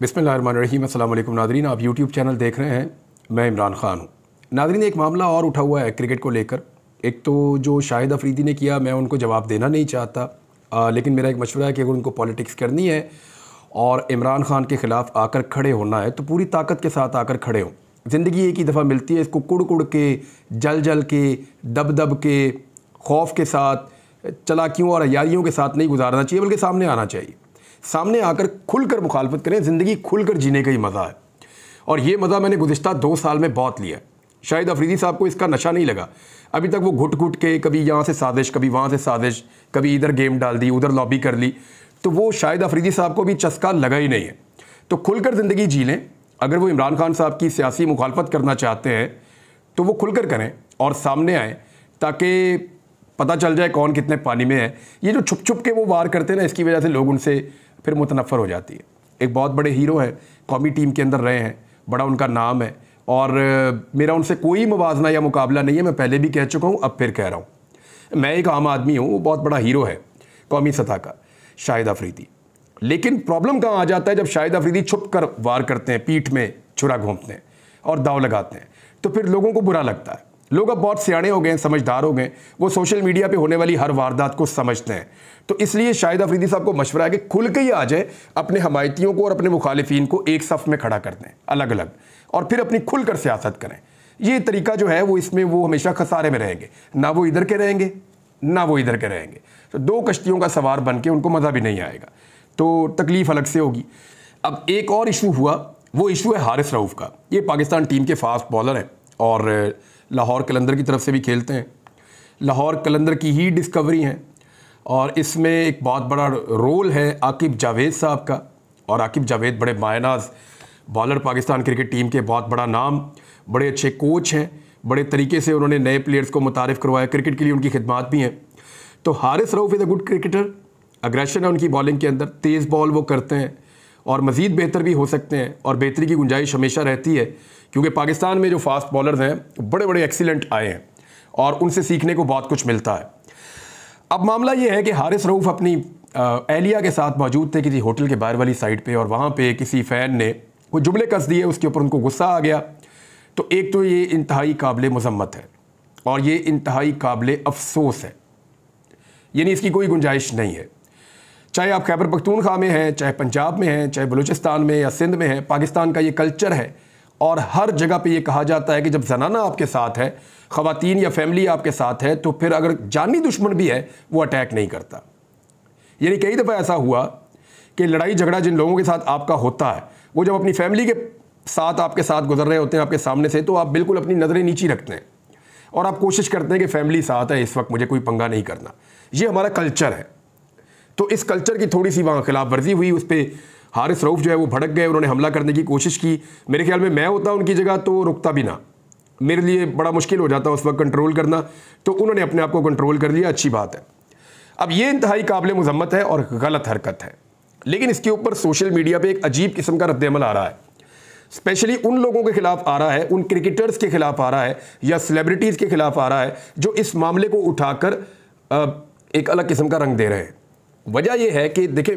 बिसमीम अल्लाम नादरीन आप यूट्यूब चैनल देख रहे हैं मैं इमरान खान हूँ नादरीन एक मामला और उठा हुआ है क्रिकेट को लेकर एक तो जो शाहिद अफरीदी ने किया मैं उनको जवाब देना नहीं चाहता आ, लेकिन मेरा एक मशवरा है कि अगर उनको पॉलिटिक्स करनी है और इमरान खान के ख़िलाफ़ आकर खड़े होना है तो पूरी ताकत के साथ आकर खड़े हों ज़िंदगी एक ही दफ़ा मिलती है इसको कुड़ कुड़ के जल जल के दब दब के खौफ के साथ चलाकियों और यारियों के साथ नहीं गुजारना चाहिए बल्कि सामने आना चाहिए सामने आकर खुलकर मुखालफत करें ज़िंदगी खुलकर जीने का ही मज़ा है और ये मज़ा मैंने गुज्त दो साल में बहुत लिया शाहिद अफरीदी साहब को इसका नशा नहीं लगा अभी तक वो घुट घुट के कभी यहाँ से साजिश कभी वहाँ से साजिश कभी इधर गेम डाल दी उधर लॉबी कर ली तो वो शाहिद अफरीदी साहब को भी चस्का लगा ही नहीं है तो खुलकर ज़िंदगी जी लें अगर वो इमरान खान साहब की सियासी मुखालफत करना चाहते हैं तो वो खुलकर करें और सामने आएँ ताकि पता चल जाए कौन कितने पानी में है ये जो छुप छुप के वो वार करते हैं ना इसकी वजह से लोग उनसे फिर मुतनफ़र हो जाती है एक बहुत बड़े हीरो हैं कौमी टीम के अंदर रहे हैं बड़ा उनका नाम है और मेरा उनसे कोई मुवजना या मुकाबला नहीं है मैं पहले भी कह चुका हूँ अब फिर कह रहा हूँ मैं एक आम आदमी हूँ वो बहुत बड़ा हीरो है कौमी सतह का शाहिद अफरीदी लेकिन प्रॉब्लम कहाँ आ जाता है जब शाहिद अफरीदी छुप कर वार करते हैं पीठ में छुरा घूमते हैं और दाव लगाते हैं तो फिर लोगों को बुरा लगता है लोग अब बहुत सियाणे हो गए समझदार हो गए वो सोशल मीडिया पे होने वाली हर वारदात को समझते हैं तो इसलिए शाहिद अफरीदी साहब को मशवरा है कि खुल के ही आ जाए अपने हमायतियों को और अपने मुखालफी को एक सफ़ में खड़ा कर दें अलग अलग और फिर अपनी खुल कर सियासत करें ये तरीका जो है वो इसमें वो हमेशा खसारे में रहेंगे ना वो इधर के रहेंगे ना वो इधर के रहेंगे तो दो कश्तियों का सवार बन के उनको मज़ा भी नहीं आएगा तो तकलीफ़ अलग से होगी अब एक और इशू हुआ वो इशू है हारिस रऊफ़ का ये पाकिस्तान टीम के फास्ट बॉलर हैं और लाहौर कलंदर की तरफ से भी खेलते हैं लाहौर कलंदर की ही डिस्कवरी हैं और इसमें एक बहुत बड़ा रोल है आकिब जावेद साहब का और आकिब जावेद बड़े मायनाज बॉलर पाकिस्तान क्रिकेट टीम के बहुत बड़ा नाम बड़े अच्छे कोच हैं बड़े तरीके से उन्होंने नए प्लेयर्स को मुतारफ़ करवाया क्रिकेट के लिए उनकी खिदमत भी हैं तो Haris Rauf is a good cricketer aggression है उनकी बॉलिंग के अंदर तेज़ बॉल वो करते हैं और मज़ीद बेहतर भी हो सकते हैं और बेहतरी की गुंजाइश हमेशा रहती है क्योंकि पाकिस्तान में जो फास्ट बॉलर हैं बड़े बड़े एक्सीलेंट आए हैं और उनसे सीखने को बहुत कुछ मिलता है अब मामला ये है कि हारिस रऊफ़ अपनी एलिया के साथ मौजूद थे किसी होटल के बाहर वाली साइड पे और वहाँ पे किसी फ़ैन ने कोई जुमले कस दिए उसके ऊपर उनको गुस्सा आ गया तो एक तो ये इंतहाई काबिल मजम्मत है और ये इंतहाई काबिल अफसोस है यानी इसकी कोई गुंजाइश नहीं है चाहे आप खैबर पखतूनखा में हैं चाहे पंजाब में हैं चाहे बलूचिस्तान में या सिंध में हैं पाकिस्तान का ये कल्चर है और हर जगह पे ये कहा जाता है कि जब जनाना आपके साथ है खातन या फैमिली आपके साथ है तो फिर अगर जानी दुश्मन भी है वो अटैक नहीं करता यानी कई दफ़ा ऐसा हुआ कि लड़ाई झगड़ा जिन लोगों के साथ आपका होता है वो जब अपनी फैमिली के साथ आपके साथ गुजर रहे होते हैं आपके सामने से तो आप बिल्कुल अपनी नज़रें नीची रखते हैं और आप कोशिश करते हैं कि फैमिली साथ है इस वक्त मुझे कोई पंगा नहीं करना ये हमारा कल्चर है तो इस कल्चर की थोड़ी सी वहाँ खिलाफ वर्जी हुई उस पर हारिस रऊफ़ जो है वो भड़क गए उन्होंने हमला करने की कोशिश की मेरे ख्याल में मैं होता उनकी जगह तो रुकता भी ना मेरे लिए बड़ा मुश्किल हो जाता उस वक्त कंट्रोल करना तो उन्होंने अपने आप को कंट्रोल कर लिया अच्छी बात है अब ये इंतहाई काबिल मजम्मत है और गलत हरकत है लेकिन इसके ऊपर सोशल मीडिया पे एक अजीब किस्म का रद्दमल आ रहा है स्पेशली उन लोगों के खिलाफ आ रहा है उन क्रिकेटर्स के खिलाफ आ रहा है या सेलिब्रिटीज़ के खिलाफ आ रहा है जो इस मामले को उठाकर एक अलग किस्म का रंग दे रहे हैं वजह यह है कि देखें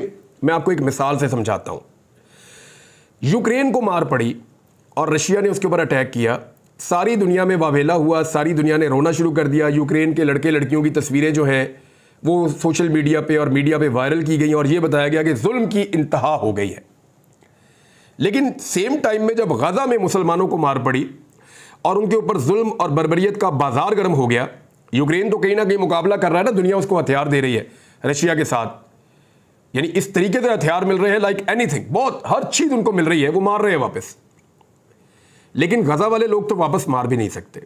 मैं आपको एक मिसाल से समझाता हूँ यूक्रेन को मार पड़ी और रशिया ने उसके ऊपर अटैक किया सारी दुनिया में वावेला हुआ सारी दुनिया ने रोना शुरू कर दिया यूक्रेन के लड़के लड़कियों की तस्वीरें जो हैं वो सोशल मीडिया पे और मीडिया पे वायरल की गई और ये बताया गया कि जुल्म की इंतहा हो गई है लेकिन सेम टाइम में जब गज़ा में मुसलमानों को मार पड़ी और उनके ऊपर जुल्म और बरबरीत का बाजार गर्म हो गया यूक्रेन तो कहीं ना कहीं मुकाबला कर रहा है ना दुनिया उसको हथियार दे रही है रशिया के साथ यानी इस तरीके से हथियार मिल रहे हैं लाइक एनीथिंग बहुत हर चीज़ उनको मिल रही है वो मार रहे हैं वापस लेकिन गज़ा वाले लोग तो वापस मार भी नहीं सकते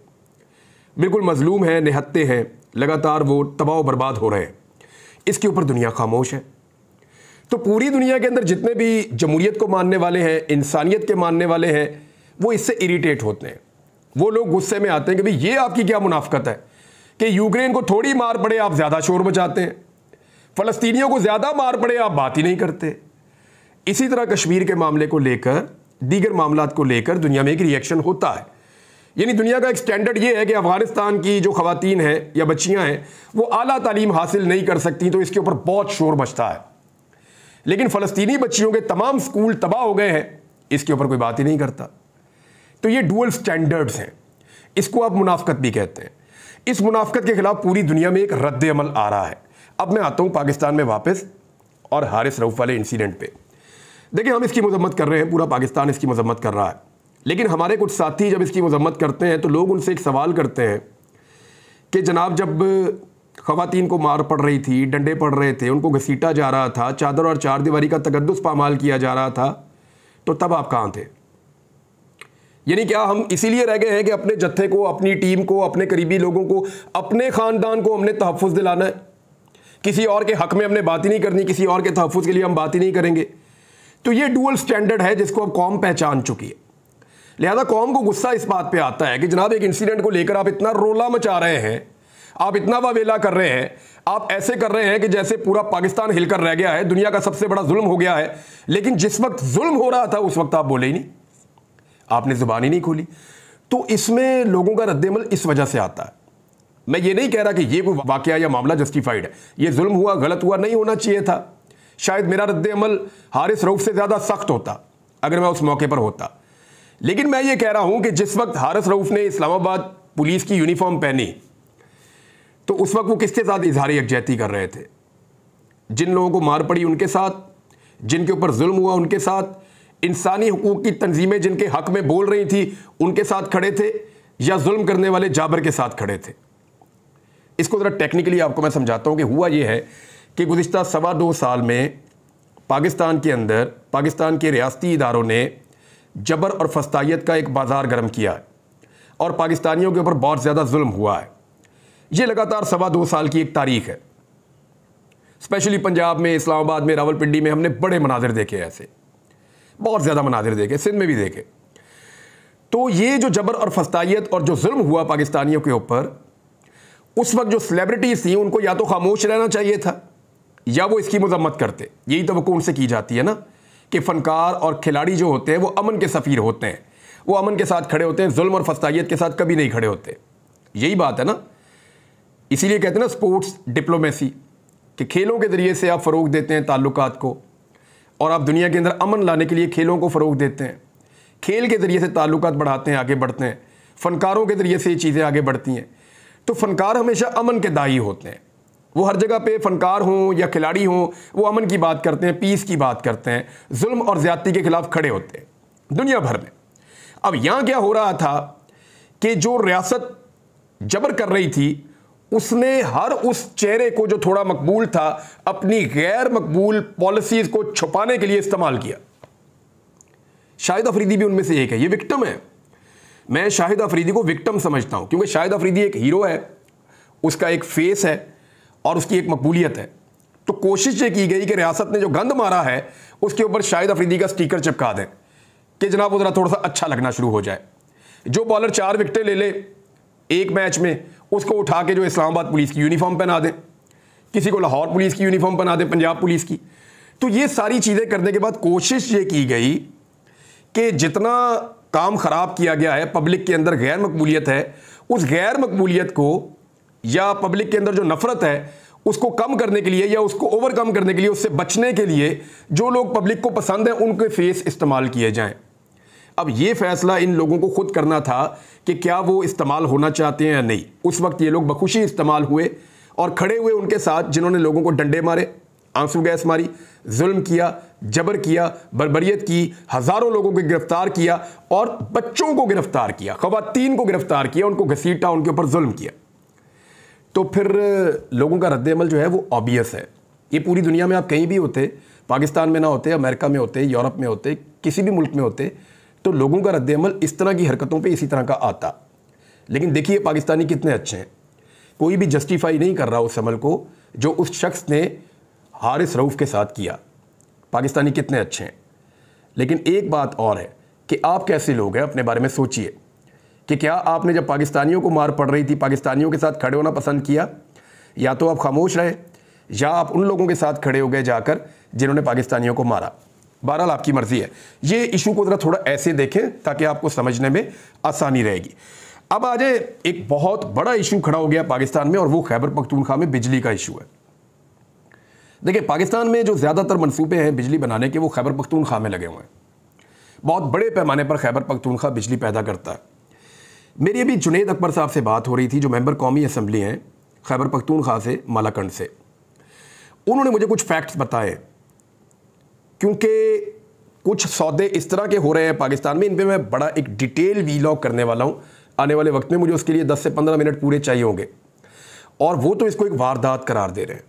बिल्कुल मजलूम हैं निहत्ते हैं लगातार वो तबाह बर्बाद हो रहे हैं इसके ऊपर दुनिया खामोश है तो पूरी दुनिया के अंदर जितने भी जमहूरीत को मानने वाले हैं इंसानियत के मानने वाले हैं वो इससे इरीटेट होते हैं वो लोग गुस्से में आते हैं कि भाई ये आपकी क्या मुनाफ्त है कि यूक्रेन को थोड़ी मार पड़े आप ज़्यादा शोर मचाते हैं फ़लस्तीनियों को ज़्यादा मार पड़े आप बात ही नहीं करते इसी तरह कश्मीर के मामले को लेकर दीगर मामला को लेकर दुनिया में एक रिएक्शन होता है यानी दुनिया का एक स्टैंडर्ड ये है कि अफ़गानिस्तान की जो खातन हैं या बच्चियाँ हैं वो अला तालीम हासिल नहीं कर सकती तो इसके ऊपर बहुत शोर मचता है लेकिन फ़लस्तनी बच्चियों के तमाम स्कूल तबाह हो गए हैं इसके ऊपर कोई बात ही नहीं करता तो ये डुअल स्टैंडर्ड्स हैं इसको आप मुनाफ्त भी कहते हैं इस मुनाफ्त के खिलाफ पूरी दुनिया में एक रद्द अमल आ रहा है अब मैं आता हूँ पाकिस्तान में वापस और हारिस रऊफ़ वाले इंसीडेंट पर देखिए हम इसकी मजम्मत कर रहे हैं पूरा पाकिस्तान इसकी मजम्मत कर रहा है लेकिन हमारे कुछ साथी जब इसकी मजम्मत करते हैं तो लोग उनसे एक सवाल करते हैं कि जनाब जब ख़वातीन को मार पड़ रही थी डंडे पड़ रहे थे उनको घसीटा जा रहा था चादर और चार दीवारी का तकदस पामाल किया जा रहा था तो तब आप कहाँ थे यानी क्या हम इसीलिए रह गए हैं कि अपने जत्थे को अपनी टीम को अपने करीबी लोगों को अपने ख़ानदान को हमने तहफ़ दिलाना है किसी और के हक में हमने बात ही नहीं करनी किसी और के तहफ़ के लिए हम बात ही नहीं करेंगे तो ये डुअल स्टैंडर्ड है जिसको अब कौम पहचान चुकी है लिहाजा कौम को गुस्सा इस बात पे आता है कि जनाब एक इंसिडेंट को लेकर आप इतना रोला मचा रहे हैं आप इतना वावेला कर रहे हैं आप ऐसे कर रहे हैं कि जैसे पूरा पाकिस्तान हिलकर रह गया है दुनिया का सबसे बड़ा जुल्म हो गया है लेकिन जिस वक्त जुल्म हो रहा था उस वक्त आप बोले ही नहीं आपने जुबान ही नहीं खोली तो इसमें लोगों का रद्दमल इस वजह से आता है मैं ये नहीं कह रहा कि ये कोई वाक़ या मामला जस्टिफाइड है ये जुल्म हुआ गलत हुआ नहीं होना चाहिए था शायद मेरा रद्द अमल हारिस रऊफ से ज़्यादा सख्त होता अगर मैं उस मौके पर होता लेकिन मैं ये कह रहा हूं कि जिस वक्त हारिस रऊफ ने इस्लामाबाद पुलिस की यूनिफॉर्म पहनी तो उस वक्त वो किसके साथ इजहार यकजहती कर रहे थे जिन लोगों को मार पड़ी उनके साथ जिनके ऊपर जुल्म हुआ उनके साथ इंसानी हकूक की तंजीमें जिनके हक में बोल रही थी उनके साथ खड़े थे या जुल्म करने वाले जाबर के साथ खड़े थे इसको ज़रा टेक्निकली आपको मैं समझाता हूं कि हुआ यह है कि गुज्त सवा दो साल में पाकिस्तान के अंदर पाकिस्तान के रियाती इदारों ने जबर और फस्तायत का एक बाज़ार गर्म किया है और पाकिस्तानियों के ऊपर बहुत ज़्यादा जुल्म हुआ है ये लगातार सवा दो साल की एक तारीख है स्पेशली पंजाब में इस्लामाबाद में रावलपिंडी में हमने बड़े मनाजिर देखे ऐसे बहुत ज़्यादा मनाजिर देखे सिंध में भी देखे तो ये जो जबर और फस्तायत और जो जुल्म हुआ पाकिस्तानियों के ऊपर उस वक्त जो सेलिब्रिटीज़ थी उनको या तो खामोश रहना चाहिए था या वो इसकी मजम्मत करते यही तो उनसे की जाती है ना कि फ़नकार और खिलाड़ी जो होते हैं वो अमन के सफ़ीर होते हैं वो अमन के साथ खड़े होते हैं जुल्म और फस्तायत के साथ कभी नहीं खड़े होते यही बात है ना इसीलिए कहते हैं ना स्पोर्ट्स डिप्लोमेसी कि खेलों के ज़रिए से आप फ़रोग देते हैं ताल्लुक को और आप दुनिया के अंदर अमन लाने के लिए खेलों को फ़रोग देते हैं खेल के ज़रिए से ताल्लुक बढ़ाते हैं आगे बढ़ते हैं फ़नकारों के ज़रिए से ये चीज़ें आगे बढ़ती हैं तो फ़नकार हमेशा अमन के दाई होते हैं वो हर जगह पे फनकार हों या खिलाड़ी हों वो अमन की बात करते हैं पीस की बात करते हैं जुल्म और ज़्यादती के खिलाफ खड़े होते हैं दुनिया भर में अब यहाँ क्या हो रहा था कि जो रियासत जबर कर रही थी उसने हर उस चेहरे को जो थोड़ा मकबूल था अपनी गैर मकबूल पॉलिसीज को छुपाने के लिए इस्तेमाल किया शाहिद अफरीदी भी उनमें से एक है ये विक्टम है मैं शाहिद अफरीदी को विक्टम समझता हूं क्योंकि शाहिद अफरीदी एक हीरो है उसका एक फेस है और उसकी एक मकबूलियत है तो कोशिश ये की गई कि रियासत ने जो गंद मारा है उसके ऊपर शाहिद अफरीदी का स्टीकर चिपका दें कि जनाब वो ज़रा थोड़ा सा अच्छा लगना शुरू हो जाए जो बॉलर चार विकटें ले ले एक मैच में उसको उठा के जो इस्लामाबाद पुलिस की यूनिफॉर्म पहना दें किसी को लाहौर पुलिस की यूनिफॉर्म पहना दें पंजाब पुलिस की तो ये सारी चीज़ें करने के बाद कोशिश ये की गई कि जितना काम ख़राब किया गया है पब्लिक के अंदर गैर मकबूलियत है उस गैर मकबूलियत को या पब्लिक के अंदर जो नफरत है उसको कम करने के लिए या उसको ओवरकम करने के लिए उससे बचने के लिए जो लोग पब्लिक को पसंद हैं उनके फेस इस्तेमाल किए जाएं अब ये फैसला इन लोगों को खुद करना था कि क्या वो इस्तेमाल होना चाहते हैं या नहीं उस वक्त ये लोग बखुशी इस्तेमाल हुए और खड़े हुए उनके साथ जिन्होंने लोगों को डंडे मारे आंसू गैस मारी जुल्म किया जबर किया बरबरीत की हज़ारों लोगों को गिरफ्तार किया और बच्चों को गिरफ्तार किया ख़वातीन को गिरफ्तार किया उनको घसीटा उनके ऊपर जुल्म किया तो फिर लोगों का रद्दमल जो है वो ऑबियस है ये पूरी दुनिया में आप कहीं भी होते पाकिस्तान में ना होते अमेरिका में होते यूरोप में होते किसी भी मुल्क में होते तो लोगों का रद्दमल इस तरह की हरकतों पे इसी तरह का आता लेकिन देखिए पाकिस्तानी कितने अच्छे हैं कोई भी जस्टिफाई नहीं कर रहा उस अमल को जो उस शख्स ने हारिस रऊफ़ के साथ किया पाकिस्तानी कितने अच्छे हैं लेकिन एक बात और है कि आप कैसे लोग हैं अपने बारे में सोचिए कि क्या आपने जब पाकिस्तानियों को मार पड़ रही थी पाकिस्तानियों के साथ खड़े होना पसंद किया या तो आप खामोश रहे या आप उन लोगों के साथ खड़े हो गए जाकर जिन्होंने पाकिस्तानियों को मारा बहरहाल आपकी मर्ज़ी है ये इशू को ज़रा थोड़ा ऐसे देखें ताकि आपको समझने में आसानी रहेगी अब आज एक बहुत बड़ा इशू खड़ा हो गया पाकिस्तान में और वो खैबर पख्तूनखा में बिजली का इशू है देखिए पाकिस्तान में जो ज़्यादातर मनसूबे हैं बिजली बनाने के वो खैबर पख्तूनखा में लगे हुए हैं बहुत बड़े पैमाने पर खैबर पख्तूनखा बिजली पैदा करता है मेरी अभी जुनेद अकबर साहब से बात हो रही थी जो मेंबर कौमी असम्बली हैं खैबर पख्तूनखा से मालाकंड से उन्होंने मुझे कुछ फैक्ट्स बताए क्योंकि कुछ सौदे इस तरह के हो रहे हैं पाकिस्तान में इन पर मैं बड़ा एक डिटेल वीलॉग करने वाला हूँ आने वाले वक्त में मुझे उसके लिए 10 से 15 मिनट पूरे चाहिए होंगे और वो तो इसको एक वारदात करार दे रहे हैं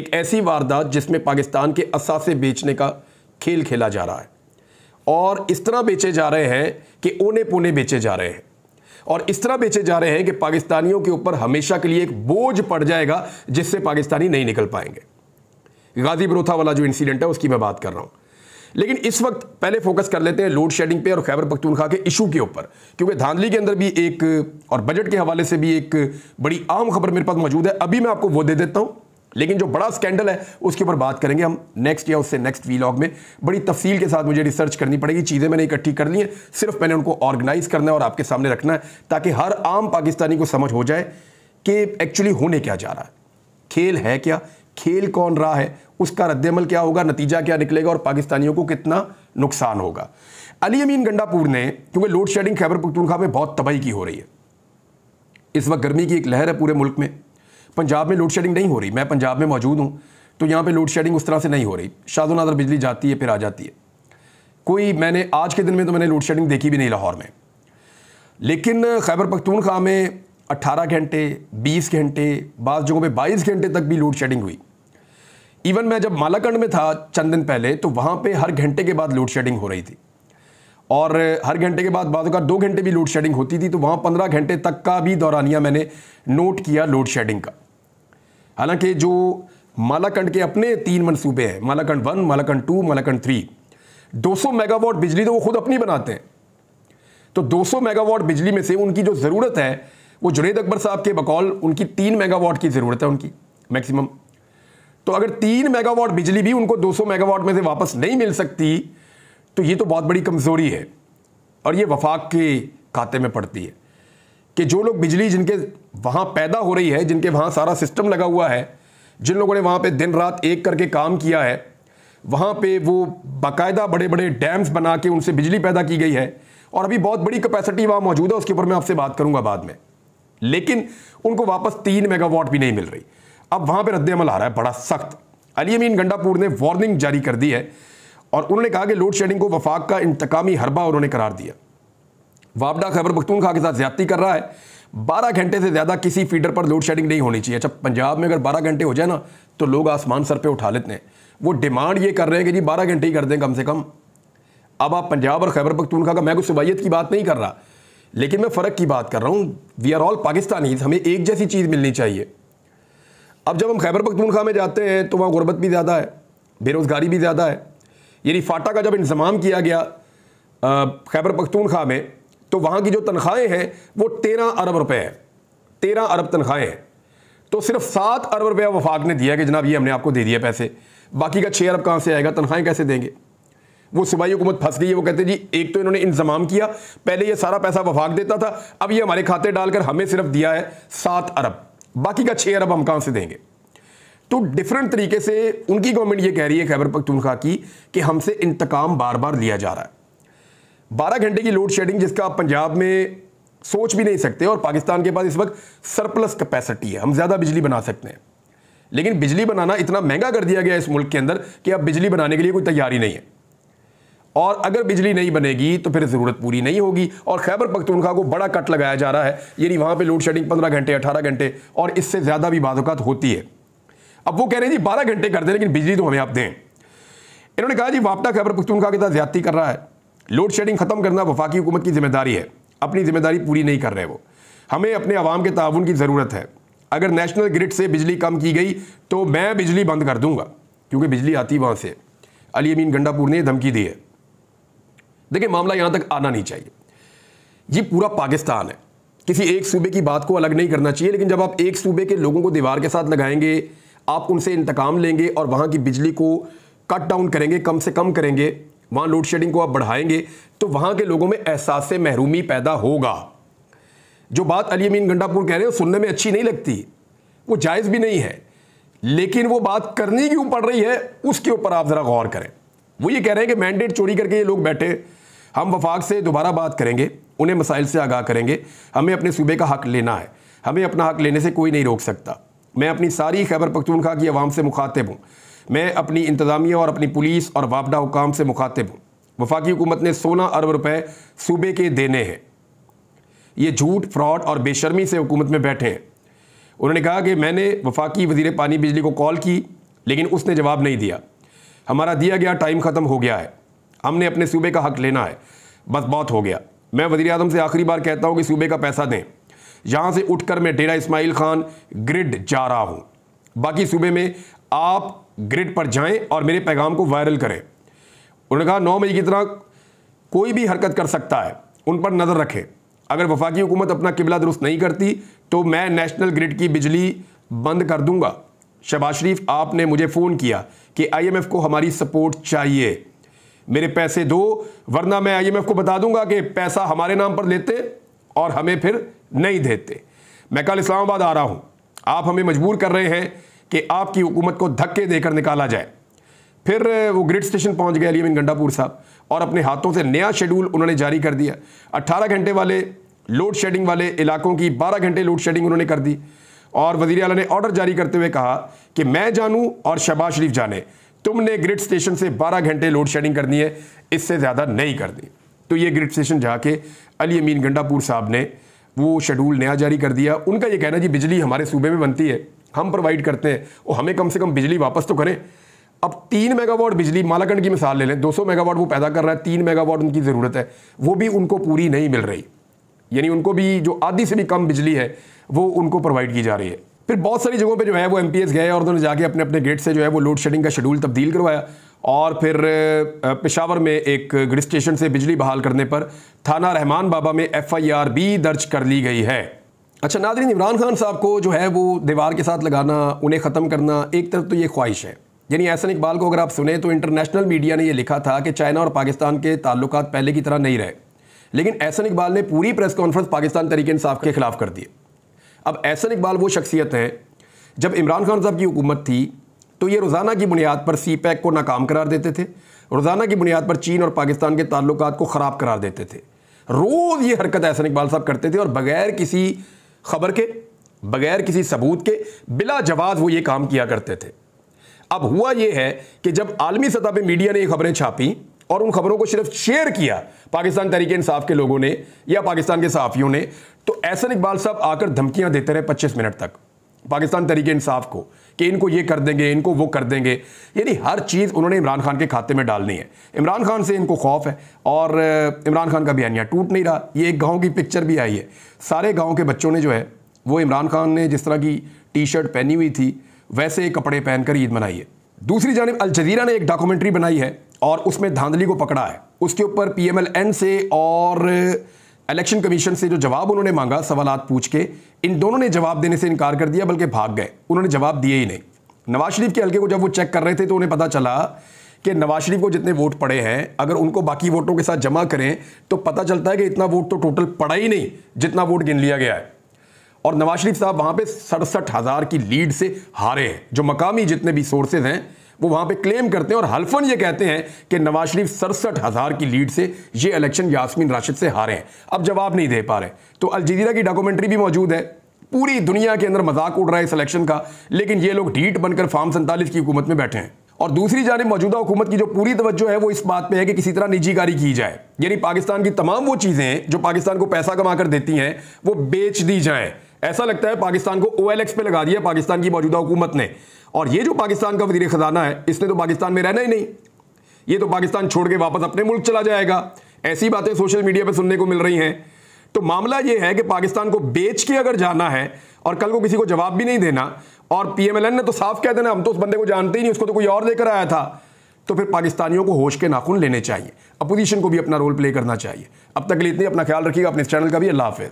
एक ऐसी वारदात जिसमें पाकिस्तान के असासे बेचने का खेल खेला जा रहा है और इस तरह बेचे जा रहे हैं कि ओने पोने बेचे जा रहे हैं और इस तरह बेचे जा रहे हैं कि पाकिस्तानियों के ऊपर हमेशा के लिए एक बोझ पड़ जाएगा जिससे पाकिस्तानी नहीं निकल पाएंगे गाजी बरोथा वाला जो इंसिडेंट है उसकी मैं बात कर रहा हूं लेकिन इस वक्त पहले फोकस कर लेते हैं लोड शेडिंग पे और खैबर पख्तूनखा के इशू के ऊपर क्योंकि धांधली के अंदर भी एक और बजट के हवाले से भी एक बड़ी आम खबर मेरे पास मौजूद है अभी मैं आपको वो दे देता हूं लेकिन जो बड़ा स्कैंडल है उसके ऊपर बात करेंगे हम नेक्स्ट या उससे नेक्स्ट वीलॉग में बड़ी तफसील के साथ मुझे रिसर्च करनी पड़ेगी चीज़ें मैंने इकट्ठी कर ली हैं सिर्फ मैंने उनको ऑर्गेनाइज करना है और आपके सामने रखना है ताकि हर आम पाकिस्तानी को समझ हो जाए कि एक्चुअली होने क्या जा रहा है खेल है क्या खेल कौन रहा है उसका रद्दमल क्या होगा नतीजा क्या निकलेगा और पाकिस्तानियों को कितना नुकसान होगा अली अमीन गंडापुर ने क्योंकि लोड शेडिंग खैबर पख्तूनख्वा में बहुत तबाही की हो रही है इस वक्त गर्मी की एक लहर है पूरे मुल्क में पंजाब में लोड शेडिंग नहीं हो रही मैं पंजाब में मौजूद हूँ तो यहाँ पर लोड शेडिंग उस तरह से नहीं हो रही शादो नादर बिजली जाती है फिर आ जाती है कोई मैंने आज के दिन में तो मैंने लोड शेडिंग देखी भी नहीं लाहौर में लेकिन खैबर पख्तूनख्वा में 18 घंटे 20 घंटे बाद जगहों पे 22 घंटे तक भी लोड शेडिंग हुई इवन मैं जब मालाकंड में था चंद दिन पहले तो वहाँ पे हर घंटे के बाद लोड शेडिंग हो रही थी और हर घंटे के बाद बाद दो घंटे भी लोड शेडिंग होती थी तो वहाँ पंद्रह घंटे तक का भी दौरानिया मैंने नोट किया लोड शेडिंग का हालांकि जो मालाखंड के अपने तीन मनसूबे हैं Malakand one Malakand two Malakand three 200 megawatt बिजली तो वो खुद अपनी बनाते हैं तो 200 मेगावाट बिजली में से उनकी जो ज़रूरत है वो जुनेद अकबर साहब के बकौल उनकी तीन मेगावाट की ज़रूरत है उनकी मैक्सिमम तो अगर तीन मेगावाट बिजली भी उनको 200 मेगावाट में से वापस नहीं मिल सकती तो ये तो बहुत बड़ी कमज़ोरी है और ये वफाक के खाते में पड़ती है कि जो लोग बिजली जिनके वहाँ पैदा हो रही है जिनके वहाँ सारा सिस्टम लगा हुआ है जिन लोगों ने वहाँ पे दिन रात एक करके काम किया है वहाँ पे वो बाकायदा बड़े बड़े डैम्स बना के उनसे बिजली पैदा की गई है और अभी बहुत बड़ी कैपेसिटी वहाँ मौजूद है उसके ऊपर मैं आपसे बात करूँगा बाद में लेकिन उनको वापस तीन मेगावाट भी नहीं मिल रही अब वहाँ पर रद्दमल आ रहा है बड़ा सख्त अली अमीन गंडापुर ने वार्निंग जारी कर दी है और उन्होंने कहा कि लोड शेडिंग को वफाक का इंतकामी हरबा उन्होंने करार दिया वापडा खैबर पखतूनखा के साथ ज़्यादा कर रहा है बारह घंटे से ज़्यादा किसी फीडर पर लोड शेडिंग नहीं होनी चाहिए अच्छा पंजाब में अगर बारह घंटे हो जाए ना तो लोग आसमान सर पर उठा लेते हैं वो डिमांड ये कर रहे हैं कि जी बारह घंटे ही कर दें कम से कम अब आप पंजाब और खैबर पखतूनखा का मैं कुछ सुबाइत की बात नहीं कर रहा लेकिन मैं फ़र्क की बात कर रहा हूँ वी आर ऑल पाकिस्तानी हमें एक जैसी चीज़ मिलनी चाहिए अब जब हम खैबर पखतूनखा में जाते हैं तो वहाँ गुर्बत भी ज़्यादा है बेरोज़गारी भी ज़्यादा है यानी फाटा का जब इंतज़ाम किया गया खैबर पखतूनखा में तो वहाँ की जो तनख्वाहें हैं वो तेरह अरब रुपए हैं तेरह अरब तनख्वाहें हैं तो सिर्फ सात अरब रुपया वफाक ने दिया कि जनाब ये हमने आपको दे दिया पैसे बाकी का छः अरब कहाँ से आएगा तनख्वाहें कैसे देंगे वो सूबाई हुकूमत फंस गई है वो कहते हैं जी एक तो इन्होंने इंतजाम किया पहले ये सारा पैसा वफाक देता था अब ये हमारे खाते डालकर हमें सिर्फ दिया है सात अरब बाकी का छः अरब हम कहाँ से देंगे तो डिफरेंट तरीके से उनकी गवर्नमेंट ये कह रही है खैबर पख्तूनख्वा की कि हमसे इंतकाम बार बार लिया जा रहा है बारह घंटे की लोड शेडिंग जिसका आप पंजाब में सोच भी नहीं सकते और पाकिस्तान के पास इस वक्त सरप्लस कैपेसिटी है हम ज़्यादा बिजली बना सकते हैं लेकिन बिजली बनाना इतना महंगा कर दिया गया इस मुल्क के अंदर कि अब बिजली बनाने के लिए कोई तैयारी नहीं है और अगर बिजली नहीं बनेगी तो फिर ज़रूरत पूरी नहीं होगी और खैबर पख्तूनखा को बड़ा कट लगाया जा रहा है यानी वहाँ पर लोड शेडिंग पंद्रह घंटे अठारह घंटे और इससे ज़्यादा भी बात होती है अब वो कह रहे हैं जी बारह घंटे कर दें लेकिन बिजली तो हमें आप दें इन्होंने कहा जी वापटा खैबर पख्तूनखा के साथ ज्यादा कर रहा है लोड शेडिंग खत्म करना वफाकी हुकूमत की जिम्मेदारी है अपनी जिम्मेदारी पूरी नहीं कर रहे वो हमें अपने आवाम के ताउन की ज़रूरत है अगर नेशनल ग्रिड से बिजली कम की गई तो मैं बिजली बंद कर दूंगा क्योंकि बिजली आती वहाँ से अली अमीन गंडापुर ने धमकी दी है देखिए मामला यहाँ तक आना नहीं चाहिए ये पूरा पाकिस्तान है किसी एक सूबे की बात को अलग नहीं करना चाहिए लेकिन जब आप एक सूबे के लोगों को दीवार के साथ लगाएंगे आप उनसे इंतकाम लेंगे और वहाँ की बिजली को कट डाउन करेंगे कम से कम करेंगे वहाँ लोड शेडिंग को आप बढ़ाएंगे तो वहाँ के लोगों में एहसास महरूमी पैदा होगा जो बात अली अमीन गंडापुर कह रहे हैं सुनने में अच्छी नहीं लगती वो जायज़ भी नहीं है लेकिन वो बात करनी क्यों पड़ रही है उसके ऊपर आप ज़रा गौर करें वो ये कह रहे हैं कि मैंडेट चोरी करके ये लोग बैठे हम वफाक से दोबारा बात करेंगे उन्हें मसाइल से आगाह करेंगे हमें अपने सूबे का हक लेना है हमें अपना हक लेने से कोई नहीं रोक सकता मैं अपनी सारी खैबर पखतूनखा की आवाम से मुखातिब हूँ मैं अपनी इंतज़ामिया और अपनी पुलिस और वापडा हुकाम से मुखातिब हूँ वफाकी हुकूमत ने सोलह अरब रुपए सूबे के देने हैं ये झूठ फ्रॉड और बेशर्मी से हुकूमत में बैठे हैं उन्होंने कहा कि मैंने वफाकी वजीर पानी बिजली को कॉल की लेकिन उसने जवाब नहीं दिया हमारा दिया गया टाइम ख़त्म हो गया है हमने अपने सूबे का हक लेना है बस बहुत हो गया मैं वजी अजम से आखिरी बार कहता हूँ कि सूबे का पैसा दें यहाँ से उठकर मैं डेरा इसमाइल खान ग्रिड जा रहा हूँ बाकी सूबे में आप ग्रिड पर जाएं और मेरे पैगाम को वायरल करें उन्होंने कहा नौ मई की तरह कोई भी हरकत कर सकता है उन पर नज़र रखें अगर वफाकी हुकूमत अपना किबला दुरुस्त नहीं करती तो मैं नेशनल ग्रिड की बिजली बंद कर दूंगा शहबाज शरीफ आपने मुझे फ़ोन किया कि आईएमएफ को हमारी सपोर्ट चाहिए मेरे पैसे दो वरना मैं आईएमएफ को बता दूंगा कि पैसा हमारे नाम पर लेते और हमें फिर नहीं देते मैं कल इस्लामाबाद आ रहा हूँ आप हमें मजबूर कर रहे हैं कि आपकी हुकूमत को धक्के देकर निकाला जाए फिर वो ग्रिड स्टेशन पहुंच गए अली अमीन गंडापुर साहब और अपने हाथों से नया शेड्यूल उन्होंने जारी कर दिया अट्ठारह घंटे वाले लोड शेडिंग वाले इलाकों की बारह घंटे लोड शेडिंग उन्होंने कर दी और वजीर अला ने ऑर्डर जारी करते हुए कहा कि मैं जानूँ और शहबाज शरीफ जाने तुमने ग्रिड स्टेशन से बारह घंटे लोड शेडिंग करनी है इससे ज़्यादा नहीं कर दी तो ये ग्रिड स्टेशन जाके अली अमीन गंडापुर साहब ने वो शेड्यूल नया जारी कर दिया उनका ये कहना जी बिजली हमारे सूबे में बनती है हम प्रोवाइड करते हैं और हमें कम से कम बिजली वापस तो करें अब तीन मेगावाट बिजली मालाकंड की मिसाल ले लें दो मेगावाट वो पैदा कर रहा है तीन मेगावाट उनकी ज़रूरत है वो भी उनको पूरी नहीं मिल रही यानी उनको भी जो आधी से भी कम बिजली है वो उनको प्रोवाइड की जा रही है फिर बहुत सारी जगहों पे जो है वो एम गए और उन्होंने जाके अपने अपने गेट से जो है वो लोड शेडिंग का शेड्यूल तब्दील करवाया और फिर पेशावर में एक ग्रिड स्टेशन से बिजली बहाल करने पर थाना रहमान बाबा में एफ आई आर भी दर्ज कर ली गई है अच्छा नादरीन इमरान खान साहब को जो है वो दीवार के साथ लगाना उन्हें ख़त्म करना एक तरफ तो ये ख्वाहिश है यानी एहसन इकबाल को अगर आप सुने तो इंटरनेशनल मीडिया ने यह लिखा था कि चाइना और पाकिस्तान के ताल्लुक पहले की तरह नहीं रहे लेकिन एहसन इकबाल ने पूरी प्रेस कॉन्फ्रेंस पाकिस्तान तरीके इंसाफ के ख़िलाफ़ कर दिए अब एहसन इकबाल वो शख्सियत हैं जब इमरान खान साहब की हुकूमत थी तो ये रोज़ाना की बुनियाद पर सी पैक को नाकाम करार देते थे रोज़ाना की बुनियाद पर चीन और पाकिस्तान के ताल्लुक को ख़राब करार देते थे रोज़ ये हरकत ऐसा इकबाल साहब करते थे और बगैर किसी खबर के बगैर किसी सबूत के बिला जवाब वो ये काम किया करते थे अब हुआ ये है कि जब आलमी सतह पर मीडिया ने ये खबरें छापी और उन खबरों को सिर्फ शेयर किया पाकिस्तान तरीके इंसाफ के लोगों ने या पाकिस्तान के सहाफ़ियों ने तो एहसन इकबाल साहब आकर धमकियां देते रहे 25 मिनट तक पाकिस्तान तरीके इंसाफ को कि इनको ये कर देंगे इनको वो कर देंगे यानी हर चीज़ उन्होंने इमरान खान के खाते में डालनी है इमरान खान से इनको खौफ है और इमरान खान का बयानिया टूट नहीं रहा ये एक गाँव की पिक्चर भी आई है सारे गाँव के बच्चों ने जो है वो इमरान खान ने जिस तरह की टी शर्ट पहनी हुई थी वैसे कपड़े पहनकर ईद मनाई है दूसरी जानब अलजीरा ने एक डॉक्यूमेंट्री बनाई है और उसमें धांधली को पकड़ा है उसके ऊपर पी एम एल एन से और इलेक्शन कमीशन से जो जवाब उन्होंने मांगा सवाल पूछ के इन दोनों ने जवाब देने से इनकार कर दिया बल्कि भाग गए उन्होंने जवाब दिए ही नहीं नवाज शरीफ के हल्के को जब वो चेक कर रहे थे तो उन्हें पता चला कि नवाज शरीफ को जितने वोट पड़े हैं अगर उनको बाकी वोटों के साथ जमा करें तो पता चलता है कि इतना वोट तो टोटल पड़ा ही नहीं जितना वोट गिन लिया गया है और नवाज शरीफ साहब वहां पे सड़सठ हज़ार की लीड से हारे हैं जो मकामी जितने भी सोर्सेज हैं वो वहां पे क्लेम करते हैं और हल्फन ये कहते हैं कि नवाज शरीफ सड़सठ हज़ार की लीड से ये इलेक्शन यासमीन राशिद से हारे हैं अब जवाब नहीं दे पा रहे तो अलजीरा की डॉक्यूमेंट्री भी मौजूद है पूरी दुनिया के अंदर मजाक उड़ रहा है इस इलेक्शन का लेकिन ये लोग ढीट बनकर फार्म सैंतालीस की हुकूमत में बैठे हैं और दूसरी जानब मौजूदा हुकूमत की जो पूरी तवज्जो है वो इस बात पे है कि किसी तरह निजीकारी की जाए यानी पाकिस्तान की तमाम वो चीज़ें जो पाकिस्तान को पैसा कमा कर देती हैं वो बेच दी जाएं ऐसा लगता है पाकिस्तान को ओ पे लगा दिया पाकिस्तान की मौजूदा हुकूमत ने और ये जो पाकिस्तान का वजीर ख़जाना है इसने तो पाकिस्तान में रहना ही नहीं ये तो पाकिस्तान छोड़ के वापस अपने मुल्क चला जाएगा ऐसी बातें सोशल मीडिया पर सुनने को मिल रही हैं तो मामला ये है कि पाकिस्तान को बेच के अगर जाना है और कल को किसी को जवाब भी नहीं देना और पीएमएलएन ने तो साफ कह देना हम तो उस बंदे को जानते ही नहीं उसको तो कोई और लेकर आया था तो फिर पाकिस्तानियों को होश के नाखून लेने चाहिए अपोजिशन को भी अपना रोल प्ले करना चाहिए अब तक के लिए इतनी अपना ख्याल रखिएगा अपने चैनल का भी अल्लाह हाफिज